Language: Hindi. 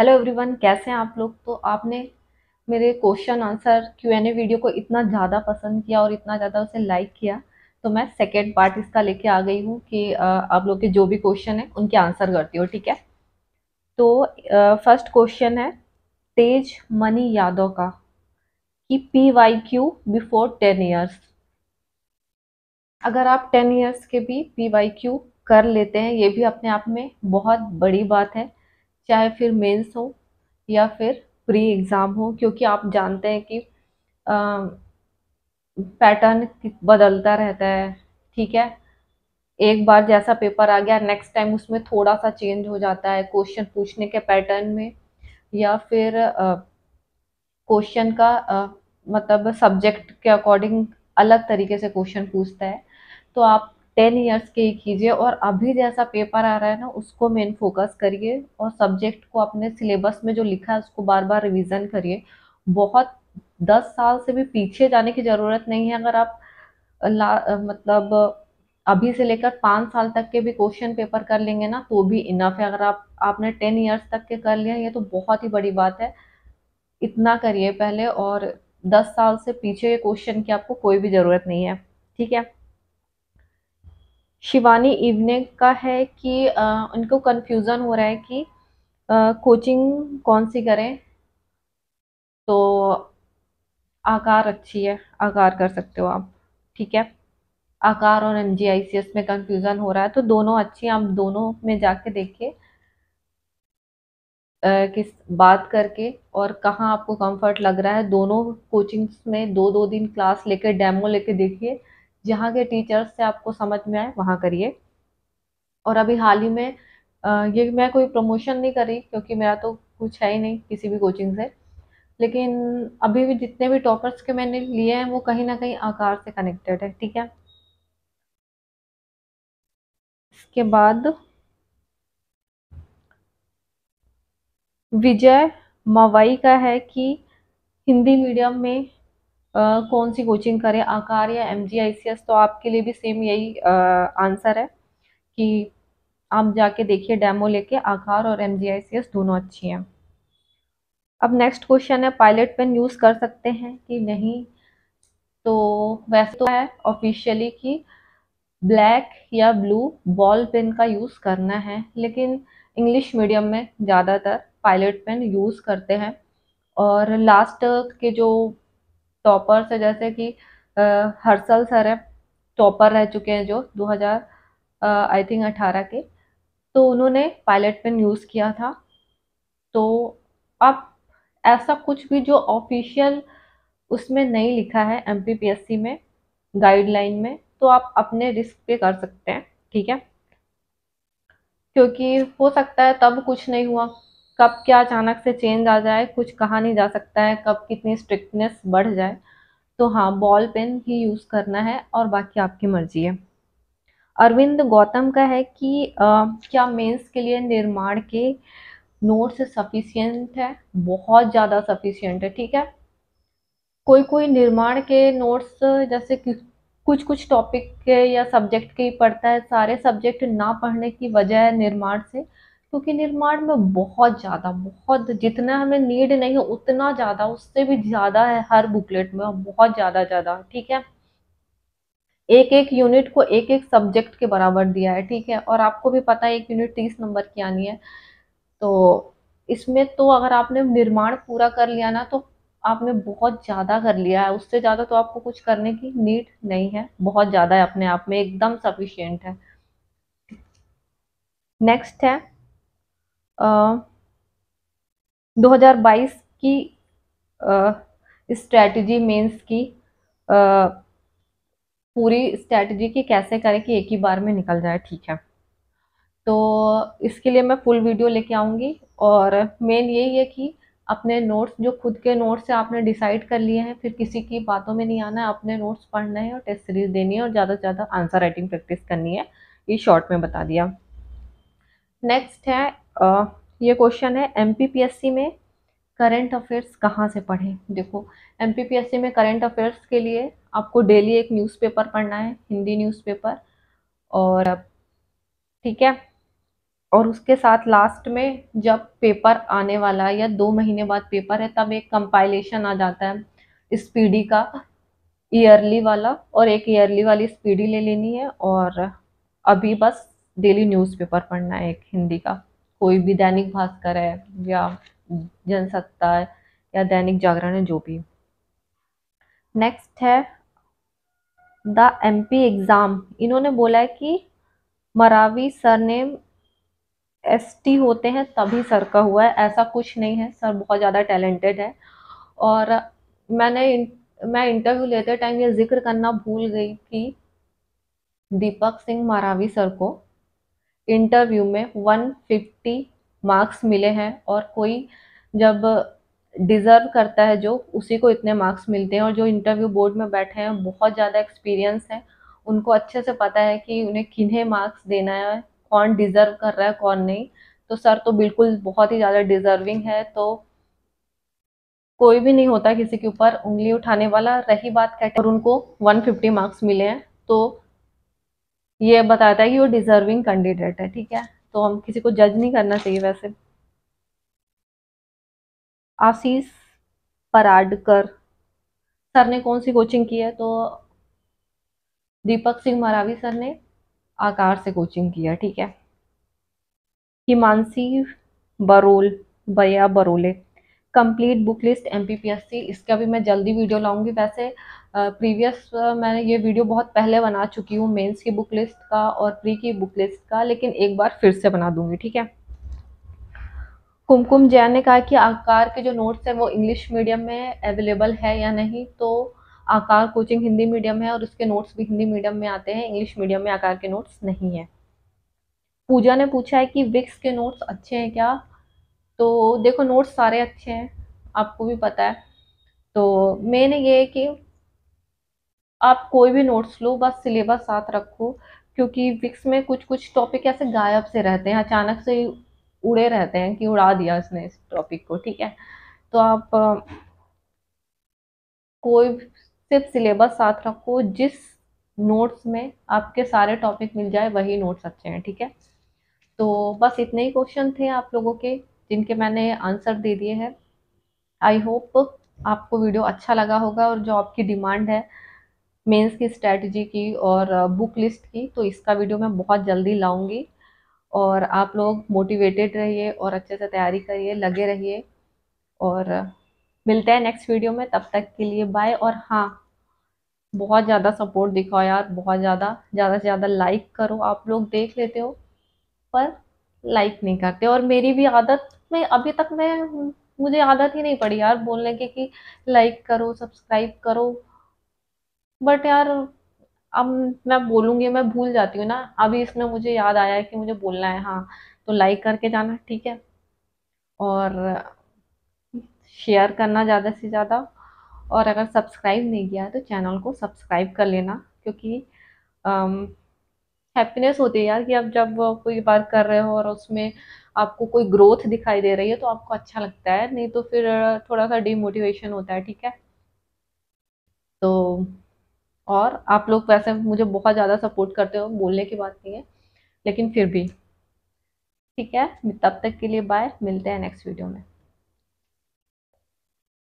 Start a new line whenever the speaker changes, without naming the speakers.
हेलो एवरीवन कैसे हैं आप लोग तो आपने मेरे question answer Q N A video को इतना ज़्यादा पसंद किया और इतना ज़्यादा उसे लाइक किया तो मैं सेकेंड पार्ट इसका लेके आ गई हूँ कि आप लोग के जो भी क्वेश्चन है उनके आंसर करती हो ठीक है तो फर्स्ट क्वेश्चन है तेज मनी यादव का कि P Y Q before ten years अगर आप टेन ईयर्स के भी पी वाई क्यू कर लेते हैं ये भी अपने आप में बहुत बड़ी बात है चाहे फिर मेंस हो या फिर प्री एग्ज़ाम हो क्योंकि आप जानते हैं कि पैटर्न बदलता रहता है ठीक है एक बार जैसा पेपर आ गया नेक्स्ट टाइम उसमें थोड़ा सा चेंज हो जाता है क्वेश्चन पूछने के पैटर्न में या फिर क्वेश्चन का आ, मतलब सब्जेक्ट के अकॉर्डिंग अलग तरीके से क्वेश्चन पूछता है तो आप टेन ईयर्स के ही कीजिए और अभी जैसा पेपर आ रहा है ना उसको मेन फोकस करिए और सब्जेक्ट को अपने सिलेबस में जो लिखा है उसको बार बार रिविजन करिए बहुत दस साल से भी पीछे जाने की ज़रूरत नहीं है अगर आप ला मतलब अभी से लेकर पाँच साल तक के भी क्वेश्चन पेपर कर लेंगे ना तो भी इनफ है अगर आप आपने टेन ईयर्स तक के कर लिया ये तो बहुत ही बड़ी बात है इतना करिए पहले और दस साल से पीछे ये क्वेश्चन की आपको कोई भी ज़रूरत नहीं है ठीक है शिवानी इवने का है कि आ, उनको कन्फ्यूज़न हो रहा है कि आ, कोचिंग कौन सी करें तो आकार अच्छी है आकार कर सकते हो आप ठीक है आकार और एम जी में कन्फ्यूज़न हो रहा है तो दोनों अच्छी हैं आप दोनों में जाके देखिए किस बात करके और कहाँ आपको कंफर्ट लग रहा है दोनों कोचिंग्स में दो दो दिन क्लास लेकर डेमो लेके देखिए जहाँ के टीचर्स से आपको समझ में आए वहाँ करिए और अभी हाल ही में ये मैं कोई प्रमोशन नहीं करी क्योंकि मेरा तो कुछ है ही नहीं किसी भी कोचिंग से लेकिन अभी भी जितने भी टॉपर्स के मैंने लिए हैं वो कहीं ना कहीं आकार से कनेक्टेड है ठीक है इसके बाद विजय मवाई का है कि हिंदी मीडियम में कौन सी कोचिंग करें आकार या एम तो आपके लिए भी सेम यही आंसर है कि आप जाके देखिए डेमो लेके आकार और एम दोनों अच्छी हैं अब नेक्स्ट क्वेश्चन है पायलट पेन यूज़ कर सकते हैं कि नहीं तो वैसे तो है ऑफिशियली कि ब्लैक या ब्लू बॉल पेन का यूज़ करना है लेकिन इंग्लिश मीडियम में ज़्यादातर पायलट पेन यूज़ करते हैं और लास्ट के जो टॉपर्स है जैसे कि हर्सल सर है टॉपर रह चुके हैं जो 2000 आई थिंक 18 के तो उन्होंने पायलट पेन यूज़ किया था तो अब ऐसा कुछ भी जो ऑफिशियल उसमें नहीं लिखा है एम में गाइडलाइन में तो आप अपने रिस्क पे कर सकते हैं ठीक है क्योंकि हो सकता है तब कुछ नहीं हुआ कब क्या अचानक से चेंज आ जाए कुछ कहा नहीं जा सकता है कब कितनी स्ट्रिक्टनेस बढ़ जाए तो हाँ बॉल पेन ही यूज़ करना है और बाकी आपकी मर्जी है अरविंद गौतम का है कि आ, क्या मेंस के लिए निर्माण के नोट्स सफिशियंट है बहुत ज़्यादा सफिशियंट है ठीक है कोई कोई निर्माण के नोट्स जैसे कुछ कुछ टॉपिक के या सब्जेक्ट के ही पढ़ता है सारे सब्जेक्ट ना पढ़ने की वजह है निर्माण से क्योंकि निर्माण में बहुत ज़्यादा बहुत जितना हमें नीड नहीं है उतना ज़्यादा उससे भी ज़्यादा है हर बुकलेट में बहुत ज़्यादा ज़्यादा ठीक है एक एक यूनिट को एक एक सब्जेक्ट के बराबर दिया है ठीक है और आपको भी पता है एक यूनिट तीस नंबर की आनी है तो इसमें तो अगर आपने निर्माण पूरा कर लिया ना तो आपने बहुत ज़्यादा कर लिया है उससे ज़्यादा तो आपको कुछ करने की नीड नहीं है बहुत ज़्यादा है अपने आप में एकदम सफिशियंट है नेक्स्ट है 2022 की स्ट्रेटजी मेंस की आ, पूरी स्ट्रेटजी की कैसे करें कि एक ही बार में निकल जाए ठीक है तो इसके लिए मैं फुल वीडियो लेके आऊँगी और मेन यही है कि अपने नोट्स जो खुद के नोट्स से आपने डिसाइड कर लिए हैं फिर किसी की बातों में नहीं आना है अपने नोट्स पढ़ना है और टेस्ट सीरीज देनी है और ज़्यादा से ज़्यादा आंसर राइटिंग प्रैक्टिस करनी है ये शॉर्ट में बता दिया नेक्स्ट है ये क्वेश्चन है एमपीपीएससी में करंट अफेयर्स कहाँ से पढ़ें देखो एमपीपीएससी में करंट अफेयर्स के लिए आपको डेली एक न्यूज़पेपर पढ़ना है हिंदी न्यूज़पेपर और ठीक है और उसके साथ लास्ट में जब पेपर आने वाला है या दो महीने बाद पेपर है तब एक कंपाइलेशन आ जाता है स्पीडी का ईयरली वाला और एक ईयरली वाली स्पीडी ले लेनी है और अभी बस डेली न्यूज़पेपर पढ़ना है एक हिंदी का कोई भी दैनिक भास्कर है या जनसत्ता है या दैनिक जागरण है जो भी नेक्स्ट है द एमपी एग्ज़ाम इन्होंने बोला है कि मरावी सरनेम एसटी होते हैं तभी सर का हुआ है ऐसा कुछ नहीं है सर बहुत ज़्यादा टैलेंटेड है और मैंने इन, मैं इंटरव्यू लेते टाइम ये जिक्र करना भूल गई थी दीपक सिंह मारावी सर को इंटरव्यू में 150 मार्क्स मिले हैं और कोई जब डिज़र्व करता है जो उसी को इतने मार्क्स मिलते हैं और जो इंटरव्यू बोर्ड में बैठे हैं बहुत ज़्यादा एक्सपीरियंस है उनको अच्छे से पता है कि उन्हें किन्हें मार्क्स देना है कौन डिज़र्व कर रहा है कौन नहीं तो सर तो बिल्कुल बहुत ही ज़्यादा डिज़र्विंग है तो कोई भी नहीं होता किसी के ऊपर उंगली उठाने वाला रही बात हैं और उनको 150 मार्क्स मिले हैं तो ये बताता है कि वो डिजर्विंग कैंडिडेट है ठीक है तो हम किसी को जज नहीं करना चाहिए वैसे आशीष पराडकर सर ने कौन सी कोचिंग की है तो दीपक सिंह मरावी सर ने आकार से कोचिंग किया ठीक है हिमांशी बरोल बया बरोले कंप्लीट बुक लिस्ट एम इसका भी मैं जल्दी वीडियो लाऊंगी वैसे प्रीवियस मैंने ये वीडियो बहुत पहले बना चुकी हूँ मेंस की बुक लिस्ट का और प्री की बुक लिस्ट का लेकिन एक बार फिर से बना दूंगी ठीक है कुमकुम जैन ने कहा कि आकार के जो नोट्स हैं वो इंग्लिश मीडियम में अवेलेबल है या नहीं तो आकार कोचिंग हिंदी मीडियम है और उसके नोट्स भी हिंदी मीडियम में आते हैं इंग्लिश मीडियम में आकार के नोट्स नहीं है पूजा ने पूछा है कि विक्स के नोट्स अच्छे हैं क्या तो देखो नोट्स सारे अच्छे हैं आपको भी पता है तो मेन ये है कि आप कोई भी नोट्स लो बस सिलेबस साथ रखो क्योंकि विक्स में कुछ कुछ टॉपिक ऐसे गायब से रहते हैं अचानक से उड़े रहते हैं कि उड़ा दिया इसने इस टॉपिक को ठीक है तो आप कोई सिर्फ सिलेबस साथ रखो जिस नोट्स में आपके सारे टॉपिक मिल जाए वही नोट्स अच्छे हैं ठीक है तो बस इतने ही क्वेश्चन थे आप लोगों के जिनके मैंने आंसर दे दिए हैं आई होप आपको वीडियो अच्छा लगा होगा और जो आपकी डिमांड है मेंस की स्ट्रैटेजी की और बुक uh, लिस्ट की तो इसका वीडियो मैं बहुत जल्दी लाऊंगी और आप लोग मोटिवेटेड रहिए और अच्छे से तैयारी करिए लगे रहिए और uh, मिलते हैं नेक्स्ट वीडियो में तब तक के लिए बाय और हाँ बहुत ज़्यादा सपोर्ट दिखाओ यार बहुत ज़्यादा ज़्यादा से ज़्यादा लाइक करो आप लोग देख लेते हो पर लाइक नहीं करते और मेरी भी आदत में अभी तक मैं मुझे आदत ही नहीं पड़ी यार बोलने की कि लाइक करो सब्सक्राइब करो बट यार अब मैं बोलूँगी मैं भूल जाती हूँ ना अभी इसमें मुझे याद आया है कि मुझे बोलना है हाँ तो लाइक करके जाना ठीक है और शेयर करना ज़्यादा से ज़्यादा और अगर सब्सक्राइब नहीं किया है तो चैनल को सब्सक्राइब कर लेना क्योंकि आम, हैप्पीनेस होती है यार कि आप जब कोई वर्क कर रहे हो और उसमें आपको कोई ग्रोथ दिखाई दे रही है तो आपको अच्छा लगता है नहीं तो फिर थोड़ा सा डिमोटिवेशन होता है ठीक है तो और आप लोग वैसे मुझे बहुत ज़्यादा सपोर्ट करते हो बोलने की बात नहीं है लेकिन फिर भी ठीक है तब तक के लिए बाय मिलते हैं नेक्स्ट वीडियो में